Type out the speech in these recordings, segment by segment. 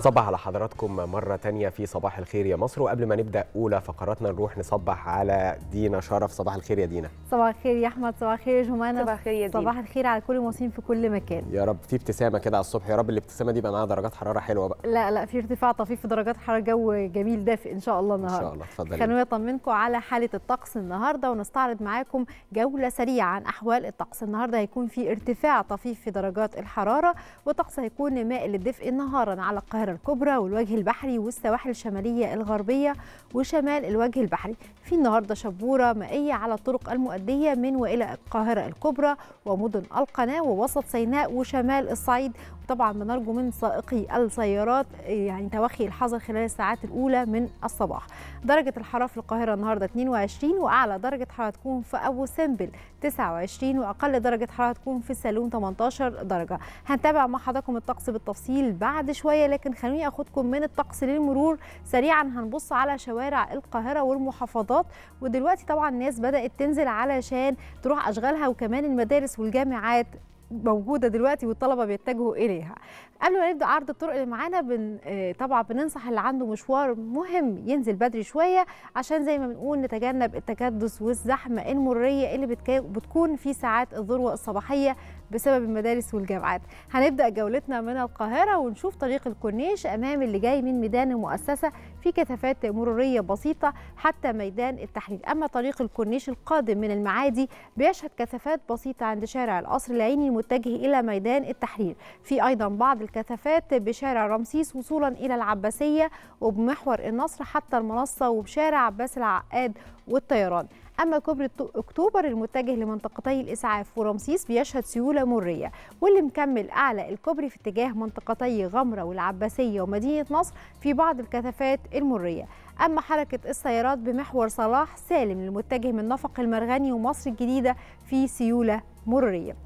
صباح على حضراتكم مرة تانية في صباح الخير يا مصر وقبل ما نبدأ أولى فقراتنا نروح نصبح على دينا شرف صباح الخير يا دينا صباح الخير يا أحمد صباح الخير يا جمانة صباح الخير يا دينا صباح الخير على كل المصريين في كل مكان يا رب في ابتسامة كده على الصبح يا رب الابتسامة دي يبقى معاها درجات حرارة حلوة بقى لا لا في ارتفاع طفيف في درجات حرارة جو جميل دافئ إن شاء الله النهاردة إن شاء الله اتفضلي خلونا نطمنكم على حالة الطقس النهاردة ونستعرض معاكم جولة سريعة عن أحوال الطقس النهاردة هيكون في ارتفاع طفيف في درجات الحرارة والطقس هيكون مائل للدفء نهارا على القاهرة الصحراء الكبرى والوجه البحري والسواحل الشمالية الغربية وشمال الوجه البحري في النهاردة شبورة مائية على الطرق المؤدية من وإلى القاهرة الكبرى ومدن القناة ووسط سيناء وشمال الصعيد طبعا بنرجو من سائقي السيارات يعني توخي الحذر خلال الساعات الاولى من الصباح درجه الحراره في القاهره النهارده 22 واعلى درجه حراره تكون في ابو سمبل 29 واقل درجه حراره تكون في السالون 18 درجه هنتابع مع حضراتكم الطقس بالتفصيل بعد شويه لكن خلوني اخدكم من الطقس للمرور سريعا هنبص على شوارع القاهره والمحافظات ودلوقتي طبعا الناس بدات تنزل علشان تروح اشغالها وكمان المدارس والجامعات موجوده دلوقتي والطلبه بيتجهوا اليها قبل ما نبدا عرض الطرق اللي معانا بن... آه، طبعا بننصح اللي عنده مشوار مهم ينزل بدري شويه عشان زي ما بنقول نتجنب التكدس والزحمه المريه اللي بتك... بتكون في ساعات الذروه الصباحيه بسبب المدارس والجامعات هنبدأ جولتنا من القاهرة ونشوف طريق الكورنيش أمام اللي جاي من ميدان المؤسسة في كثافات مرورية بسيطة حتى ميدان التحرير أما طريق الكورنيش القادم من المعادي بيشهد كثافات بسيطة عند شارع القصر العيني المتجه إلى ميدان التحرير في أيضا بعض الكثافات بشارع رمسيس وصولا إلى العباسية وبمحور النصر حتى المنصة وبشارع عباس العقاد والطيران أما كوبري أكتوبر المتجه لمنطقتي الإسعاف ورمسيس بيشهد سيولة مرية واللي مكمل أعلى الكوبري في اتجاه منطقتي غمرة والعباسية ومدينة نصر في بعض الكثافات المرية أما حركة السيارات بمحور صلاح سالم المتجه من نفق المرغني ومصر الجديدة في سيولة مرية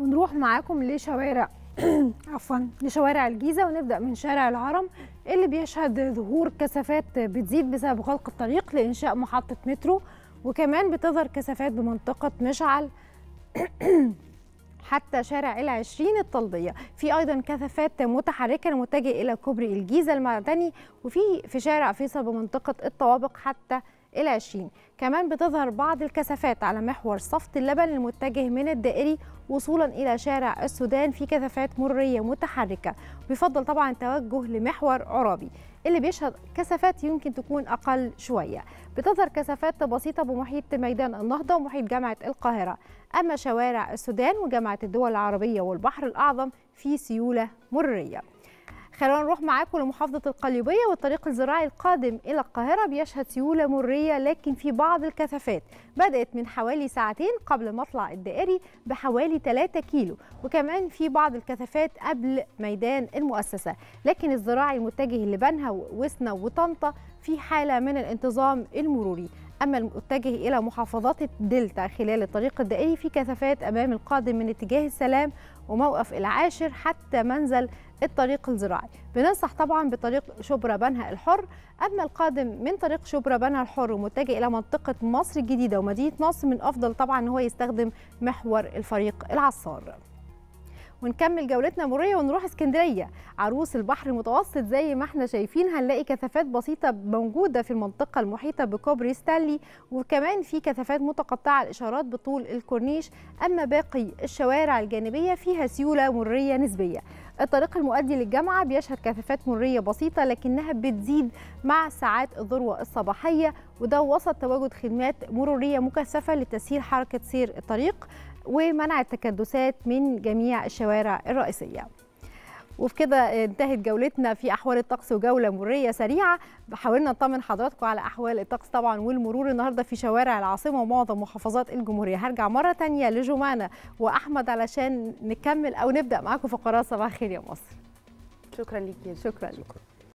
ونروح معاكم لشوارع عفوا لشوارع الجيزه ونبدا من شارع الهرم اللي بيشهد ظهور كثافات بتزيد بسبب غلق الطريق لانشاء محطه مترو وكمان بتظهر كثافات بمنطقه مشعل حتى شارع العشرين الطلبية في أيضا كثافات متحركة المتجه إلى كوبري الجيزة المعدني وفي في شارع فيصل بمنطقة الطوابق حتى إلى 20 كمان بتظهر بعض الكثافات على محور صفت اللبن المتجه من الدائري وصولا إلى شارع السودان في كثافات مرية متحركة بيفضل طبعا توجه لمحور عرابي اللي بيشهد كثافات يمكن تكون أقل شوية بتظهر كثافات بسيطة بمحيط ميدان النهضة ومحيط جامعة القاهرة أما شوارع السودان وجامعة الدول العربية والبحر الأعظم في سيولة مرية خلونا نروح معاكم لمحافظة القليوبية والطريق الزراعي القادم إلى القاهرة بيشهد سيولة مرية لكن في بعض الكثافات بدأت من حوالي ساعتين قبل مطلع الدائري بحوالي 3 كيلو وكمان في بعض الكثافات قبل ميدان المؤسسة لكن الزراعي المتجه لبنها وسنا وطنطا في حالة من الانتظام المروري أما المتجه إلى محافظات الدلتا خلال الطريق الدائري في كثافات أمام القادم من اتجاه السلام وموقف العاشر حتى منزل الطريق الزراعي بننصح طبعا بطريق شبرا بنها الحر أما القادم من طريق شبرا بنها الحر ومتجه إلى منطقة مصر الجديدة ومدينة نصر من أفضل طبعا أن هو يستخدم محور الفريق العصار ونكمل جولتنا مريه ونروح اسكندريه عروس البحر المتوسط زي ما احنا شايفين هنلاقي كثافات بسيطه موجوده في المنطقه المحيطه بكوبري ستانلي وكمان في كثافات متقطعه الاشارات بطول الكورنيش اما باقي الشوارع الجانبيه فيها سيوله مريه نسبيه الطريق المؤدي للجامعة بيشهد كثافات مرية بسيطة لكنها بتزيد مع ساعات الذروة الصباحية وده وسط تواجد خدمات مرورية مكثفة لتسهيل حركة سير الطريق ومنع التكدسات من جميع الشوارع الرئيسية وفي كده انتهت جولتنا في احوال الطقس وجوله مريه سريعه حاولنا نطمن حضراتكم على احوال الطقس طبعا والمرور النهارده في شوارع العاصمه ومعظم محافظات الجمهوريه هرجع مره تانية لجمانه واحمد علشان نكمل او نبدا معاكم فقرات صباح خير يا مصر شكرا ليك شكرا, شكرا.